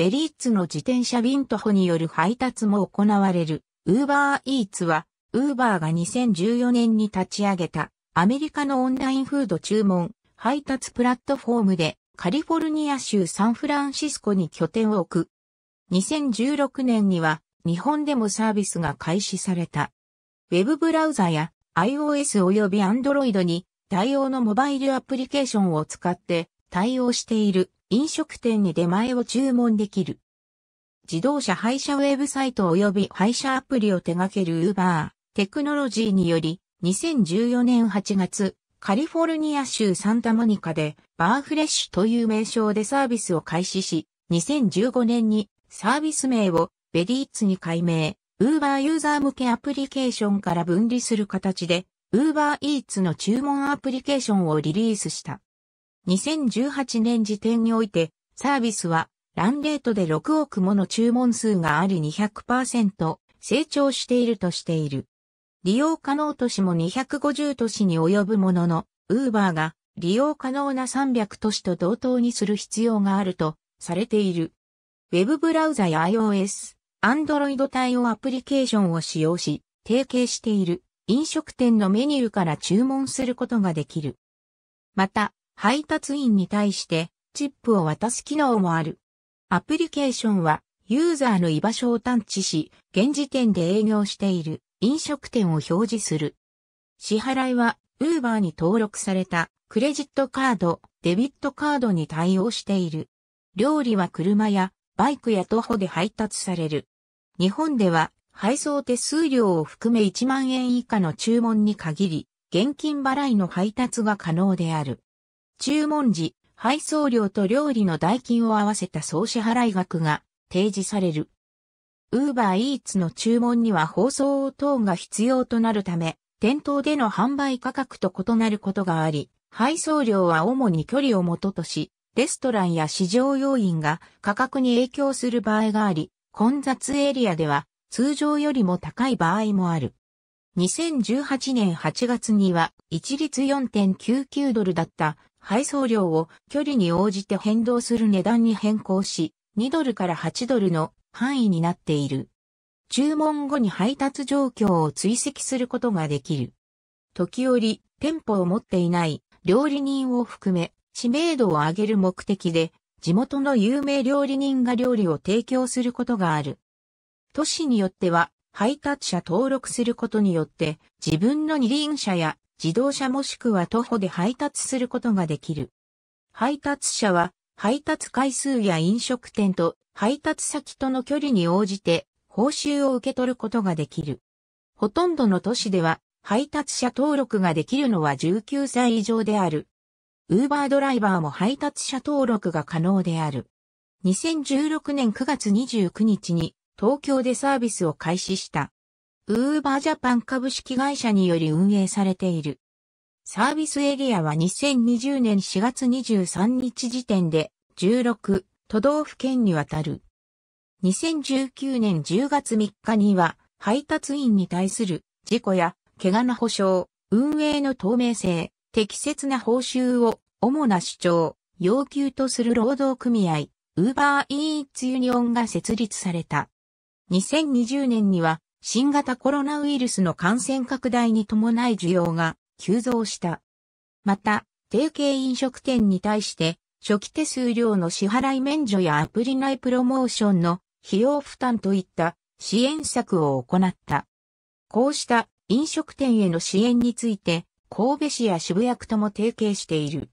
ベリーツの自転車ントホによる配達も行われる。ウーバーイーツは、ウーバーが2014年に立ち上げたアメリカのオンラインフード注文配達プラットフォームでカリフォルニア州サンフランシスコに拠点を置く。2016年には日本でもサービスが開始された。ウェブブラウザや iOS 及び Android に対応のモバイルアプリケーションを使って対応している飲食店に出前を注文できる。自動車配車ウェブサイト及び配車アプリを手掛ける Uber テクノロジーにより2014年8月カリフォルニア州サンタモニカでバーフレッシュという名称でサービスを開始し2015年にサービス名をベリーツに改名 Uber ユーザー向けアプリケーションから分離する形で Uber Eats の注文アプリケーションをリリースした。2018年時点において、サービスは、ランレートで6億もの注文数があり200%成長しているとしている。利用可能都市も250都市に及ぶものの、ウーバーが利用可能な300都市と同等にする必要があるとされている。ウェブブラウザや iOS、Android 対応アプリケーションを使用し、提携している飲食店のメニューから注文することができる。また、配達員に対してチップを渡す機能もある。アプリケーションはユーザーの居場所を探知し、現時点で営業している飲食店を表示する。支払いは Uber に登録されたクレジットカード、デビットカードに対応している。料理は車やバイクや徒歩で配達される。日本では配送手数料を含め1万円以下の注文に限り、現金払いの配達が可能である。注文時、配送料と料理の代金を合わせた総支払い額が提示される。Uber Eats の注文には包装応答が必要となるため、店頭での販売価格と異なることがあり、配送料は主に距離を元とし、レストランや市場要員が価格に影響する場合があり、混雑エリアでは通常よりも高い場合もある。2018年8月には一律4.99ドルだった配送料を距離に応じて変動する値段に変更し、2ドルから8ドルの範囲になっている。注文後に配達状況を追跡することができる。時折、店舗を持っていない料理人を含め、知名度を上げる目的で、地元の有名料理人が料理を提供することがある。都市によっては、配達者登録することによって、自分の二輪車や自動車もしくは徒歩で配達することができる。配達者は、配達回数や飲食店と配達先との距離に応じて、報酬を受け取ることができる。ほとんどの都市では、配達者登録ができるのは19歳以上である。ウーバードライバーも配達者登録が可能である。2016年9月29日に東京でサービスを開始した。ウーバージャパン株式会社により運営されている。サービスエリアは2020年4月23日時点で16都道府県にわたる。2019年10月3日には配達員に対する事故や怪我の保障、運営の透明性、適切な報酬を主な主張、要求とする労働組合、ウーバーイーツユニオンが設立された。2020年には新型コロナウイルスの感染拡大に伴い需要が急増した。また、提携飲食店に対して、初期手数料の支払い免除やアプリ内プロモーションの費用負担といった支援策を行った。こうした飲食店への支援について、神戸市や渋谷区とも提携している。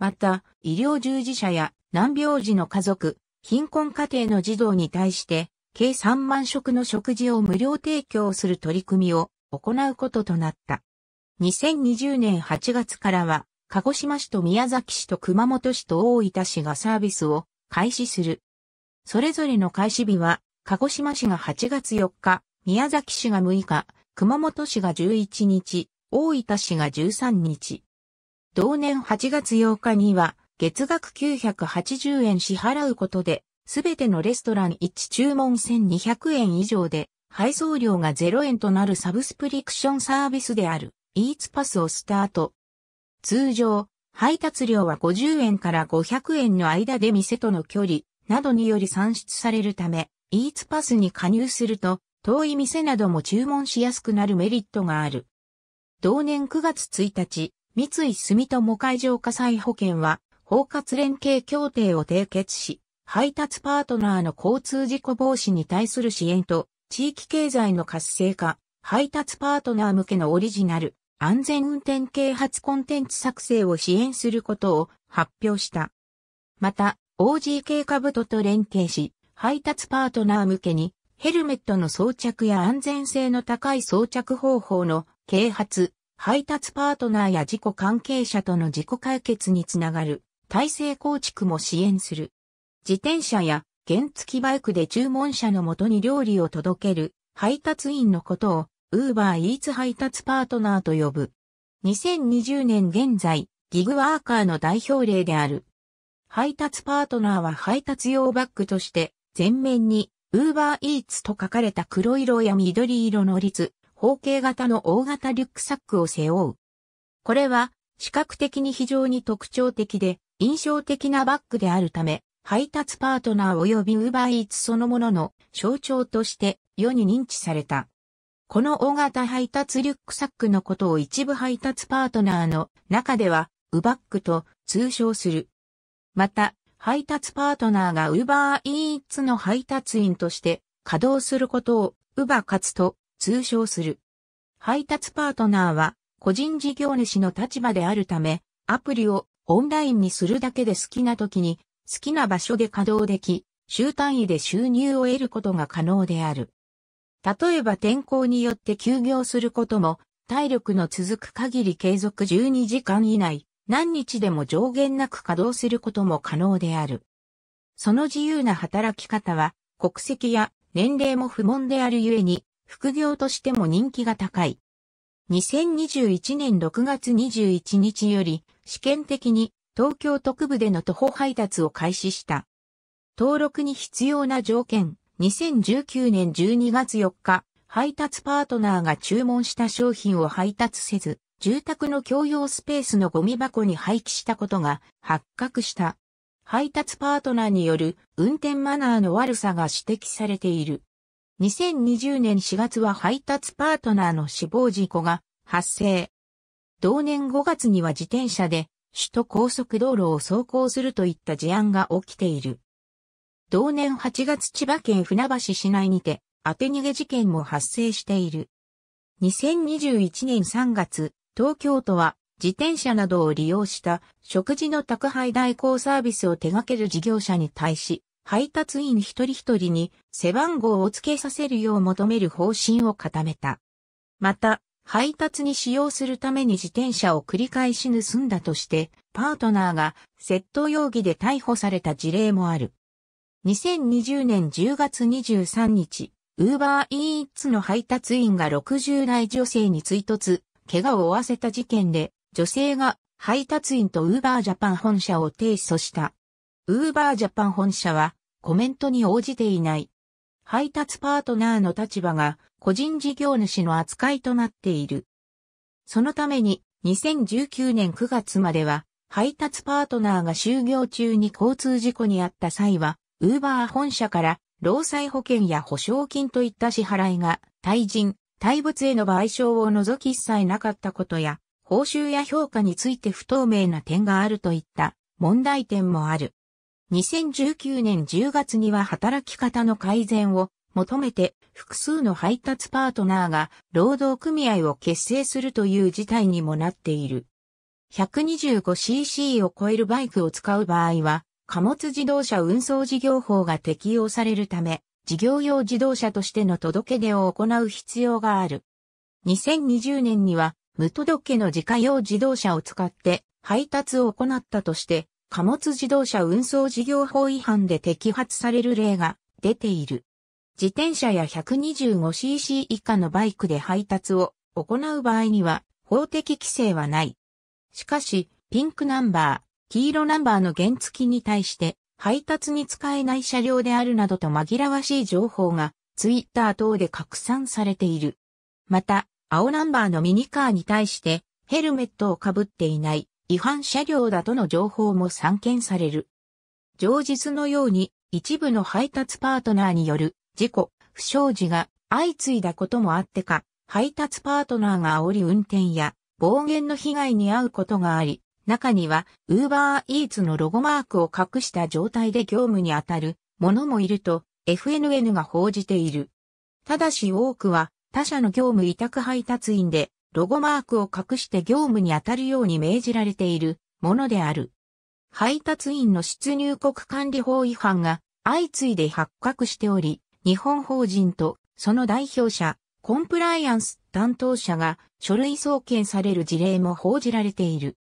また、医療従事者や難病児の家族、貧困家庭の児童に対して、計3万食の食事を無料提供する取り組みを行うこととなった。2020年8月からは、鹿児島市と宮崎市と熊本市と大分市がサービスを開始する。それぞれの開始日は、鹿児島市が8月4日、宮崎市が6日、熊本市が11日、大分市が13日。同年8月8日には、月額980円支払うことで、すべてのレストラン1注文1200円以上で、配送料が0円となるサブスプリクションサービスである、イーツパスをスタート。通常、配達料は50円から500円の間で店との距離などにより算出されるため、イーツパスに加入すると、遠い店なども注文しやすくなるメリットがある。同年9月1日、三井住友海上火災保険は、包括連携協定を締結し、配達パートナーの交通事故防止に対する支援と、地域経済の活性化、配達パートナー向けのオリジナル、安全運転啓発コンテンツ作成を支援することを発表した。また、OGK 株とと連携し、配達パートナー向けに、ヘルメットの装着や安全性の高い装着方法の啓発、配達パートナーや事故関係者との自己解決につながる体制構築も支援する。自転車や原付バイクで注文者のもとに料理を届ける配達員のことを Uber Eats 配達パートナーと呼ぶ。2020年現在、ギグワーカーの代表例である。配達パートナーは配達用バッグとして、前面に Uber Eats と書かれた黒色や緑色の率、方形型の大型リュックサックを背負う。これは視覚的に非常に特徴的で印象的なバッグであるため、配達パートナー及びウーバーイーツそのものの象徴として世に認知された。この大型配達リュックサックのことを一部配達パートナーの中ではウバックと通称する。また、配達パートナーがウーバーイーツの配達員として稼働することをウバ活と通称する。配達パートナーは個人事業主の立場であるため、アプリをオンラインにするだけで好きな時に好きな場所で稼働でき、週単位で収入を得ることが可能である。例えば天候によって休業することも、体力の続く限り継続12時間以内、何日でも上限なく稼働することも可能である。その自由な働き方は、国籍や年齢も不問であるゆえに、副業としても人気が高い。2021年6月21日より、試験的に東京特部での徒歩配達を開始した。登録に必要な条件、2019年12月4日、配達パートナーが注文した商品を配達せず、住宅の共用スペースのゴミ箱に廃棄したことが発覚した。配達パートナーによる運転マナーの悪さが指摘されている。2020年4月は配達パートナーの死亡事故が発生。同年5月には自転車で首都高速道路を走行するといった事案が起きている。同年8月千葉県船橋市内にて、当て逃げ事件も発生している。2021年3月、東京都は自転車などを利用した食事の宅配代行サービスを手掛ける事業者に対し、配達員一人一人に背番号を付けさせるよう求める方針を固めた。また、配達に使用するために自転車を繰り返し盗んだとして、パートナーが窃盗容疑で逮捕された事例もある。2020年10月23日、ウーバーイーツの配達員が60代女性に追突、怪我を負わせた事件で、女性が配達員とウーバージャパン本社を提訴した。ウーバージャパン本社はコメントに応じていない。配達パートナーの立場が個人事業主の扱いとなっている。そのために2019年9月までは配達パートナーが就業中に交通事故にあった際は、ウーバー本社から労災保険や保証金といった支払いが対人、対物への賠償を除き一切なかったことや、報酬や評価について不透明な点があるといった問題点もある。2019年10月には働き方の改善を求めて複数の配達パートナーが労働組合を結成するという事態にもなっている。125cc を超えるバイクを使う場合は、貨物自動車運送事業法が適用されるため、事業用自動車としての届け出を行う必要がある。2020年には、無届けの自家用自動車を使って配達を行ったとして、貨物自動車運送事業法違反で摘発される例が出ている。自転車や 125cc 以下のバイクで配達を行う場合には法的規制はない。しかし、ピンクナンバー、黄色ナンバーの原付きに対して配達に使えない車両であるなどと紛らわしい情報がツイッター等で拡散されている。また、青ナンバーのミニカーに対してヘルメットをかぶっていない違反車両だとの情報も散見される。上述のように一部の配達パートナーによる事故、不祥事が相次いだこともあってか、配達パートナーが煽り運転や暴言の被害に遭うことがあり、中には Uber Eats のロゴマークを隠した状態で業務に当たる者もいると FNN が報じている。ただし多くは他社の業務委託配達員でロゴマークを隠して業務に当たるように命じられているものである。配達員の出入国管理法違反が相次いで発覚しており、日本法人とその代表者、コンプライアンス担当者が書類送検される事例も報じられている。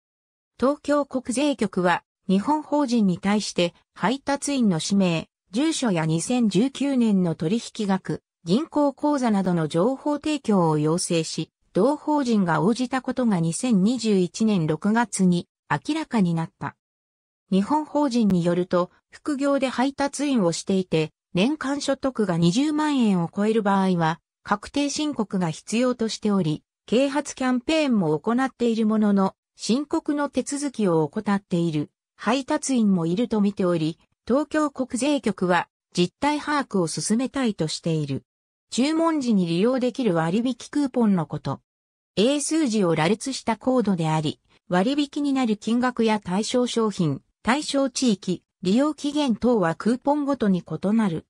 東京国税局は日本法人に対して配達員の氏名、住所や2019年の取引額、銀行口座などの情報提供を要請し、同法人が応じたことが2021年6月に明らかになった。日本法人によると、副業で配達員をしていて、年間所得が20万円を超える場合は、確定申告が必要としており、啓発キャンペーンも行っているものの、申告の手続きを怠っている、配達員もいると見ており、東京国税局は実態把握を進めたいとしている。注文時に利用できる割引クーポンのこと。英数字を羅列したコードであり、割引になる金額や対象商品、対象地域、利用期限等はクーポンごとに異なる。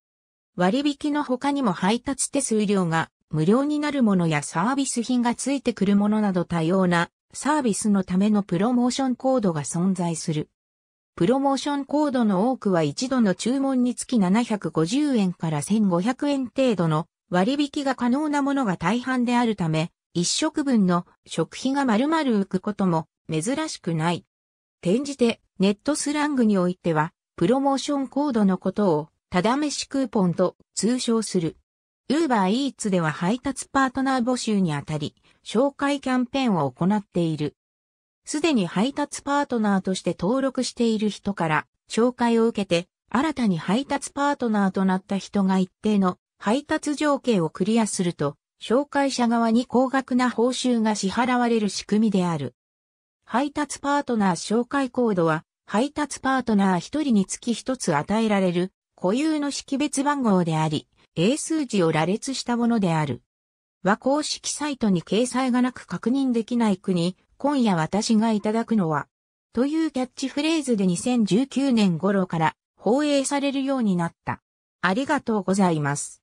割引の他にも配達手数料が無料になるものやサービス品がついてくるものなど多様なサービスのためのプロモーションコードが存在する。プロモーションコードの多くは一度の注文につき750円から1500円程度の割引が可能なものが大半であるため、一食分の食費が丸々浮くことも珍しくない。転じてネットスラングにおいてはプロモーションコードのことを、ただ飯クーポンと通称する。Uber Eats では配達パートナー募集にあたり、紹介キャンペーンを行っている。すでに配達パートナーとして登録している人から、紹介を受けて、新たに配達パートナーとなった人が一定の配達条件をクリアすると、紹介者側に高額な報酬が支払われる仕組みである。配達パートナー紹介コードは配達パートナー一人につき一つ与えられる固有の識別番号であり、英数字を羅列したものである。和公式サイトに掲載がなく確認できない国、今夜私がいただくのは、というキャッチフレーズで2019年頃から放映されるようになった。ありがとうございます。